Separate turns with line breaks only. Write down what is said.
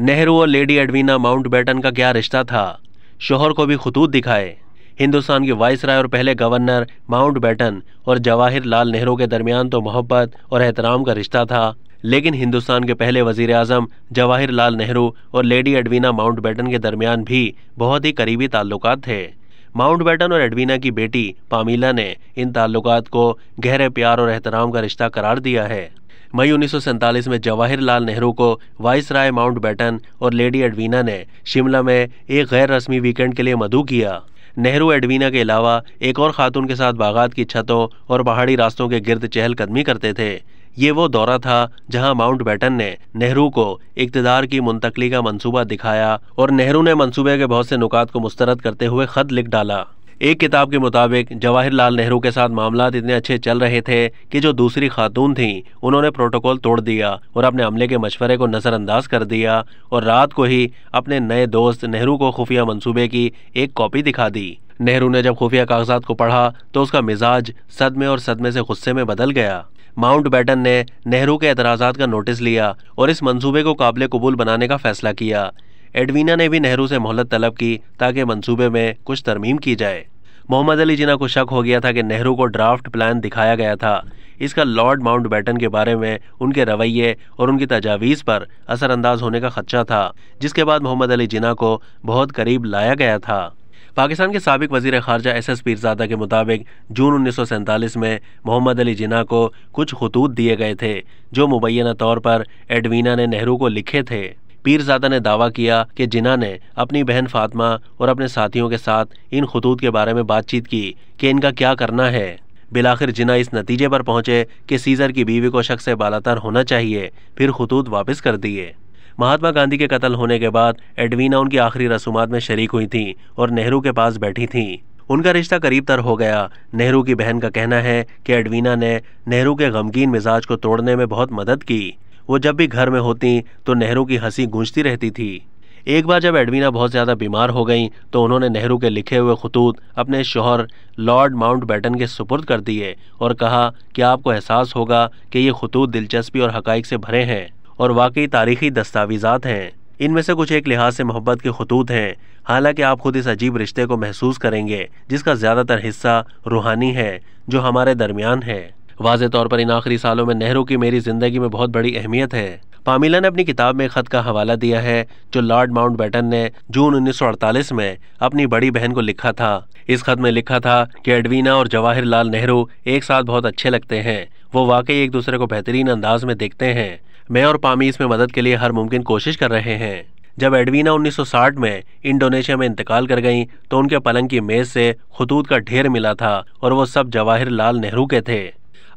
नेहरू और Lady Edwina Mountbatten का क्या रिश्ता था शोहर को भी खतूत दिखाए हिंदुस्तान के राय और पहले गवर्नर माउंटबेटन और लाल नेहरू के दरमियान तो मोहब्बत और एहतराम का रिश्ता था लेकिन हिंदुस्तान के पहले वजीर अजम लाल नेहरू और लेडी एडवीना माउंटबेटन के दरमियान भी बहुत ही करीबी ताल्लुक थे माउंटबेटन और एडवीना की बेटी पामीला ने इन ताल्लुक को गहरे प्यार और एहतराम का रिश्ता करार दिया है मई उन्नीस में जवाहरलाल नेहरू को वाइस राय माउंट बैटन और लेडी एडवीना ने शिमला में एक गैर रस्मी वीकेंड के लिए मधु किया नेहरू एडवीना के अलावा एक और खातून के साथ बागात की छतों और पहाड़ी रास्तों के गिर्द चहलकदमी करते थे ये वो दौरा था जहां माउंट बैटन ने नेहरू को इकतदार की मुंतकली का मंसूबा दिखाया और नेहरू ने मंसूबे के बहुत से नुकात को मुस्तरद करते हुए खत लिख डाला एक किताब के मुताबिक जवाहरलाल नेहरू के साथ मामला इतने अच्छे चल रहे थे कि जो दूसरी खातून थी उन्होंने प्रोटोकॉल तोड़ दिया और अपने हमले के मशवरे को नज़रअंदाज कर दिया और रात को ही अपने नए दोस्त नेहरू को खुफिया मंसूबे की एक कॉपी दिखा दी नेहरू ने जब खुफिया कागजात को पढ़ा तो उसका मिजाज सदमे और सदमे से गुस्से में बदल गया माउंट बैटन ने नेहरू के एतराजा का नोटिस लिया और इस मंसूबे को काबिल कबूल बनाने का फैसला किया एडवीना ने भी नेहरू से मोहलत तलब की ताकि मंसूबे में कुछ तरमीम की जाए मोहम्मद अली जिना को शक हो गया था कि नेहरू को ड्राफ्ट प्लान दिखाया गया था इसका लॉर्ड बैटन के बारे में उनके रवैये और उनकी तजावीज़ पर असरअंदाज होने का खदशा था जिसके बाद मोहम्मद अली जिना को बहुत करीब लाया गया था पाकिस्तान के सबक वजी खारजा एस एस पीरजादा के मुताबिक जून उन्नीस में मोहम्मद अली जिना को कुछ खतूत दिए गए थे जो मुबैना तौर पर एडवीना ने नेहरू को लिखे थे पीरजादा ने दावा किया कि जिना ने अपनी बहन फातिमा और अपने साथियों के साथ इन खतूत के बारे में बातचीत की कि इनका क्या करना है बिलाखिर जिना इस नतीजे पर पहुंचे कि सीज़र की बीवी को शक से बालातर होना चाहिए फिर खतूत वापस कर दिए महात्मा गांधी के कत्ल होने के बाद एडवीना उनकी आखिरी रसूमात में शरीक हुई थी और नेहरू के पास बैठी थीं उनका रिश्ता करीब तर हो गया नेहरू की बहन का कहना है कि एडवीना ने नेहरू के गमगीन मिजाज को तोड़ने में बहुत मदद की वो जब भी घर में होती तो नेहरू की हंसी गूंजती रहती थी एक बार जब एडवीना बहुत ज़्यादा बीमार हो गई तो उन्होंने नेहरू के लिखे हुए खतूत अपने शोहर लॉर्ड माउंट बैटन के सुपुर्द कर दिए और कहा कि आपको एहसास होगा कि ये खतूत दिलचस्पी और हकाइक से भरे हैं और वाकई तारीखी दस्तावेजात हैं इनमें से कुछ एक लिहाज से मोहब्बत के खतूत हैं हालांकि आप खुद इस अजीब रिश्ते को महसूस करेंगे जिसका ज़्यादातर हिस्सा रूहानी है जो हमारे दरमियान है वाज तौर पर इन आखिरी सालों में नेहरू की मेरी ज़िंदगी में बहुत बड़ी अहमियत है पामिला ने अपनी किताब में खत का हवाला दिया है जो लॉर्ड माउंट बैटन ने जून 1948 में अपनी बड़ी बहन को लिखा था इस खत में लिखा था कि एडवीना और जवाहरलाल नेहरू एक साथ बहुत अच्छे लगते हैं वो वाकई एक दूसरे को बेहतरीन अंदाज में देखते हैं मैं और पामी इसमें मदद के लिए हर मुमकिन कोशिश कर रहे हैं जब एडवीना 1960 में इंडोनेशिया में इंतकाल कर गईं तो उनके पलंग की मेज से खतूत का ढेर मिला था और वो सब जवाहरलाल नेहरू के थे